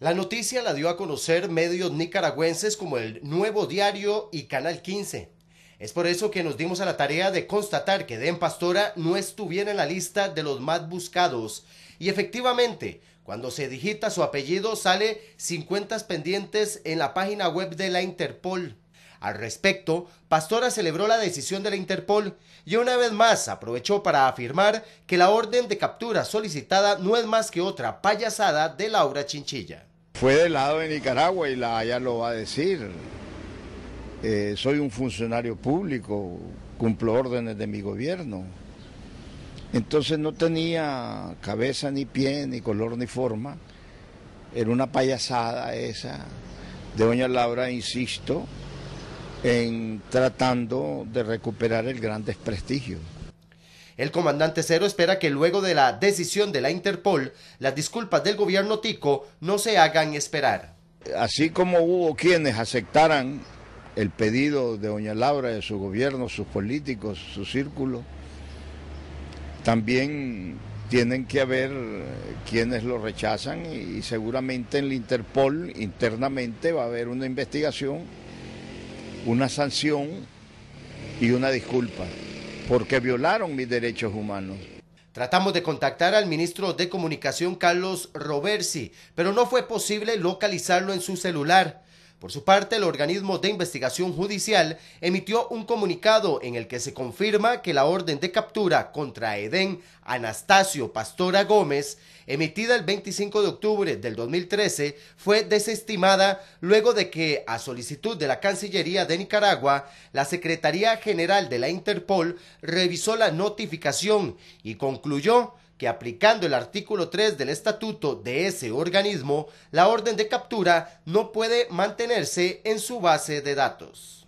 La noticia la dio a conocer medios nicaragüenses como el Nuevo Diario y Canal 15. Es por eso que nos dimos a la tarea de constatar que Den Pastora no estuviera en la lista de los más buscados. Y efectivamente, cuando se digita su apellido sale 50 pendientes en la página web de la Interpol. Al respecto, Pastora celebró la decisión de la Interpol y una vez más aprovechó para afirmar que la orden de captura solicitada no es más que otra payasada de Laura Chinchilla. Fue del lado de Nicaragua y la ya lo va a decir. Eh, soy un funcionario público, cumplo órdenes de mi gobierno. Entonces no tenía cabeza ni pie, ni color ni forma. Era una payasada esa. De doña Laura, insisto, en tratando de recuperar el gran desprestigio. El comandante Cero espera que luego de la decisión de la Interpol, las disculpas del gobierno tico no se hagan esperar. Así como hubo quienes aceptaran el pedido de Doña Laura, de su gobierno, sus políticos, su círculo, también tienen que haber quienes lo rechazan y seguramente en la Interpol internamente va a haber una investigación una sanción y una disculpa, porque violaron mis derechos humanos. Tratamos de contactar al ministro de Comunicación Carlos Roversi, pero no fue posible localizarlo en su celular. Por su parte, el organismo de investigación judicial emitió un comunicado en el que se confirma que la orden de captura contra Edén Anastasio Pastora Gómez, emitida el 25 de octubre del 2013, fue desestimada luego de que, a solicitud de la Cancillería de Nicaragua, la Secretaría General de la Interpol revisó la notificación y concluyó aplicando el artículo 3 del estatuto de ese organismo, la orden de captura no puede mantenerse en su base de datos.